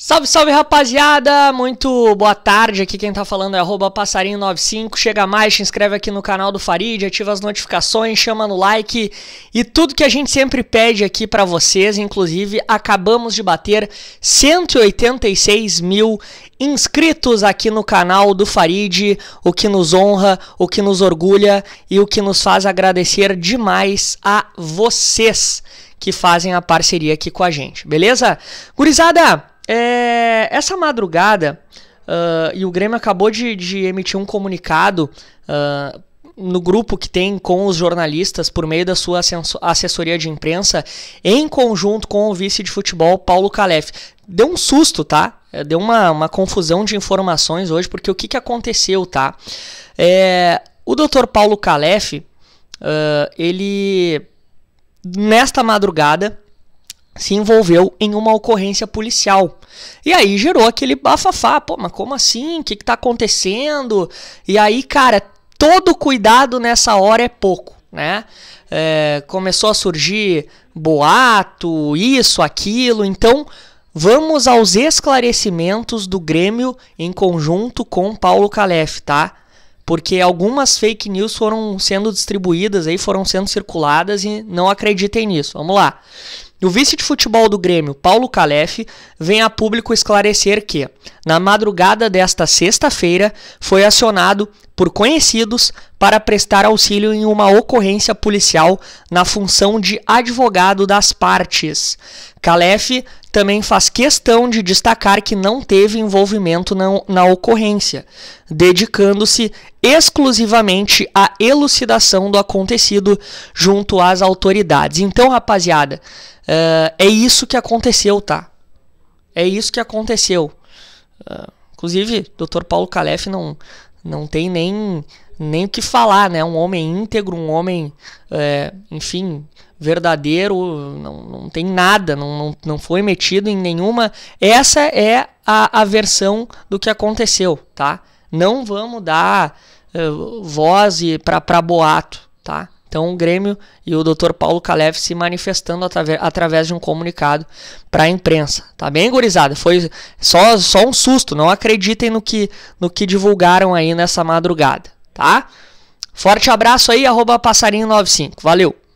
Salve, salve rapaziada! Muito boa tarde, aqui quem tá falando é passarinho95. Chega mais, se inscreve aqui no canal do Farid, ativa as notificações, chama no like e tudo que a gente sempre pede aqui para vocês. Inclusive, acabamos de bater 186 mil inscritos aqui no canal do Farid, o que nos honra, o que nos orgulha e o que nos faz agradecer demais a vocês que fazem a parceria aqui com a gente, beleza? Gurizada! É, essa madrugada, uh, e o Grêmio acabou de, de emitir um comunicado uh, no grupo que tem com os jornalistas por meio da sua assessoria de imprensa, em conjunto com o vice de futebol Paulo Calef. Deu um susto, tá? É, deu uma, uma confusão de informações hoje, porque o que, que aconteceu, tá? É, o doutor Paulo Calef, uh, ele, nesta madrugada, se envolveu em uma ocorrência policial. E aí gerou aquele bafafá, pô, mas como assim? O que, que tá acontecendo? E aí, cara, todo cuidado nessa hora é pouco, né? É, começou a surgir boato, isso, aquilo, então vamos aos esclarecimentos do Grêmio em conjunto com Paulo Calef, tá? Porque algumas fake news foram sendo distribuídas aí, foram sendo circuladas e não acreditem nisso. Vamos lá. O vice de futebol do Grêmio, Paulo Calef, vem a público esclarecer que, na madrugada desta sexta-feira, foi acionado por conhecidos para prestar auxílio em uma ocorrência policial na função de advogado das partes. Calef também faz questão de destacar que não teve envolvimento na, na ocorrência, dedicando-se exclusivamente à elucidação do acontecido junto às autoridades. Então, rapaziada, uh, é isso que aconteceu, tá? É isso que aconteceu. Uh, inclusive, doutor Paulo Calef não, não tem nem, nem o que falar, né? Um homem íntegro, um homem, é, enfim, verdadeiro, não, não tem nada, não, não, não foi metido em nenhuma. Essa é a, a versão do que aconteceu, tá? Não vamos dar uh, voz para boato, tá? Então, o Grêmio e o Dr. Paulo Kalev se manifestando através de um comunicado para a imprensa. Tá bem, gurizada? Foi só, só um susto. Não acreditem no que, no que divulgaram aí nessa madrugada, tá? Forte abraço aí, arroba passarinho95. Valeu!